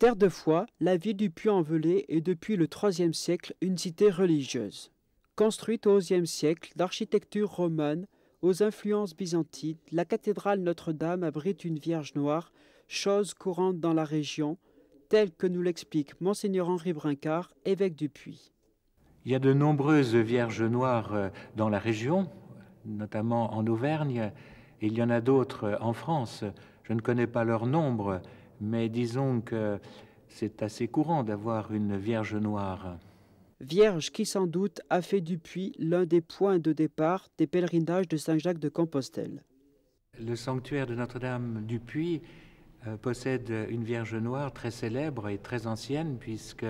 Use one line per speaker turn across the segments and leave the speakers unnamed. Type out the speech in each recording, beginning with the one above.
Terre de foi, la ville du Puy-en-Velay est depuis le IIIe siècle une cité religieuse. Construite au XIe siècle d'architecture romane, aux influences byzantines, la cathédrale Notre-Dame abrite une Vierge noire, chose courante dans la région, telle que nous l'explique Mgr Henri Brincard, évêque du Puy.
Il y a de nombreuses Vierges noires euh, dans la région, notamment en Auvergne, et il y en a d'autres euh, en France. Je ne connais pas leur nombre, mais disons que c'est
assez courant d'avoir une Vierge noire. Vierge qui sans doute a fait du puits l'un des points de départ des pèlerinages de Saint-Jacques de Compostelle. Le
sanctuaire de Notre-Dame du Puy euh, possède une Vierge noire très célèbre et très ancienne puisque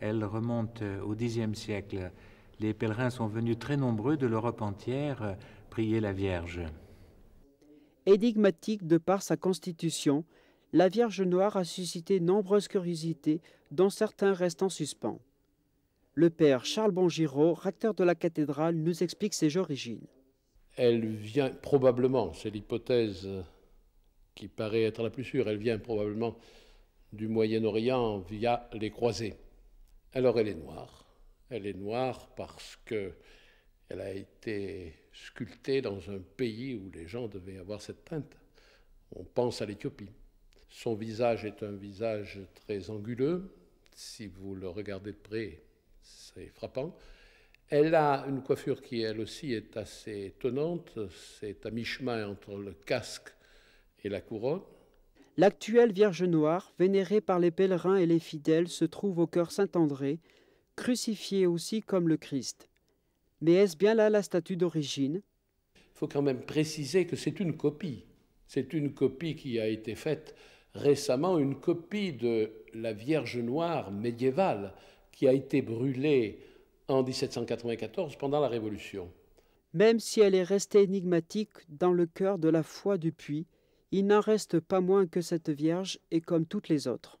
elle remonte euh, au Xe siècle. Les pèlerins sont
venus très nombreux de l'Europe entière euh, prier la Vierge. Énigmatique de par sa constitution, la Vierge Noire a suscité nombreuses curiosités, dont certains restent en suspens. Le père Charles Bongiraud, recteur de la cathédrale, nous explique ses origines. Elle vient probablement, c'est l'hypothèse
qui paraît être la plus sûre, elle vient probablement du Moyen-Orient via les croisés. Alors elle est noire. Elle est noire parce que elle a été sculptée dans un pays où les gens devaient avoir cette teinte. On pense à l'Éthiopie. Son visage est un visage très anguleux. Si vous le regardez de près, c'est frappant. Elle a une coiffure qui, elle aussi, est assez étonnante. C'est à mi-chemin entre le casque
et la couronne. L'actuelle Vierge Noire, vénérée par les pèlerins et les fidèles, se trouve au cœur Saint-André, crucifiée aussi comme le Christ. Mais est-ce bien là la statue d'origine Il faut quand même préciser que c'est une copie.
C'est une copie qui a été faite récemment une copie de la Vierge Noire médiévale qui a été brûlée en 1794 pendant
la Révolution. Même si elle est restée énigmatique dans le cœur de la foi du puits, il n'en reste pas moins que cette Vierge est comme toutes les autres.